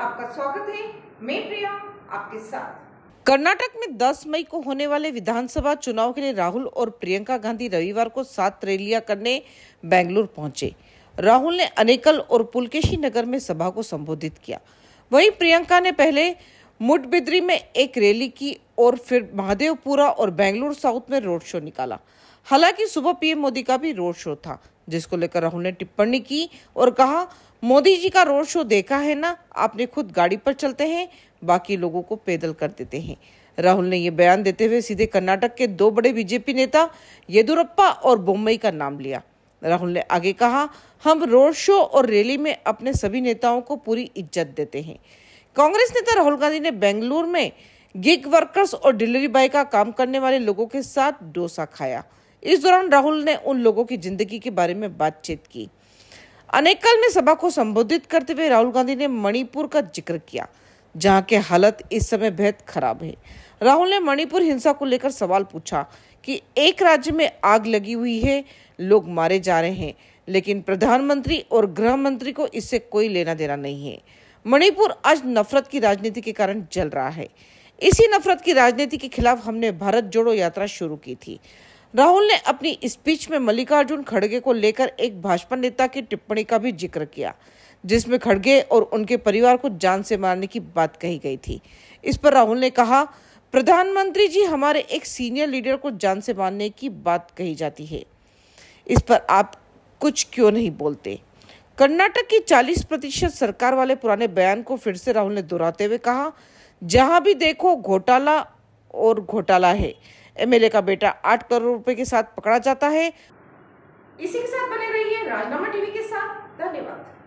आपका स्वागत है मैं प्रिया आपके साथ कर्नाटक में 10 मई को होने वाले विधानसभा चुनाव के लिए राहुल और प्रियंका गांधी रविवार को सात रैलियां करने बेंगलुरु पहुंचे राहुल ने अनेकल और पुलकेशी नगर में सभा को संबोधित किया वहीं प्रियंका ने पहले मुठबिद्री में एक रैली की और फिर महादेवपुरा और बेंगलुरु साउथ में रोड शो निकाला हालांकि सुबह पीएम मोदी का भी रोड शो था जिसको लेकर राहुल ने टिप्पणी की और कहा मोदी जी का रोड शो देखा है ना आपने खुद गाड़ी पर चलते हैं बाकी लोगों को पैदल कर देते हैं राहुल ने यह बयान देते हुए सीधे कर्नाटक के दो बड़े बीजेपी नेता येदुरप्पा और बोम्बई का नाम लिया राहुल ने आगे कहा हम रोड शो और रैली में अपने सभी नेताओं को पूरी इज्जत देते हैं कांग्रेस नेता राहुल गांधी ने बेंगलुरु में गिग वर्कर्स और डिलीवरी बॉय का काम करने वाले लोगों के साथ डोसा खाया इस दौरान राहुल ने उन लोगों की जिंदगी के बारे में बातचीत की अनेकल में सभा को संबोधित करते हुए राहुल गांधी ने मणिपुर का जिक्र किया जहां के हालत इस समय बेहद खराब है राहुल ने मणिपुर हिंसा को लेकर सवाल पूछा कि एक राज्य में आग लगी हुई है लोग मारे जा रहे हैं लेकिन प्रधानमंत्री और गृह मंत्री को इससे कोई लेना देना नहीं है मणिपुर आज नफरत की राजनीति के कारण जल रहा है इसी नफरत की राजनीति के खिलाफ हमने भारत जोड़ो यात्रा शुरू की थी राहुल ने अपनी स्पीच में मल्लिकार्जुन खड़गे को लेकर एक भाजपा नेता की टिप्पणी का भी जिक्र किया जिसमें खड़गे और उनके परिवार को जान से मारने की बात कही गई थी इस पर राहुल ने कहा प्रधानमंत्री जी हमारे एक सीनियर लीडर को जान से मारने की बात कही जाती है इस पर आप कुछ क्यों नहीं बोलते कर्नाटक की 40 प्रतिशत सरकार वाले पुराने बयान को फिर से राहुल ने दोहराते हुए कहा जहां भी देखो घोटाला और घोटाला है एमएलए का बेटा आठ करोड़ रुपए के साथ पकड़ा जाता है इसी के साथ बने रहिए राजनामा टीवी के साथ धन्यवाद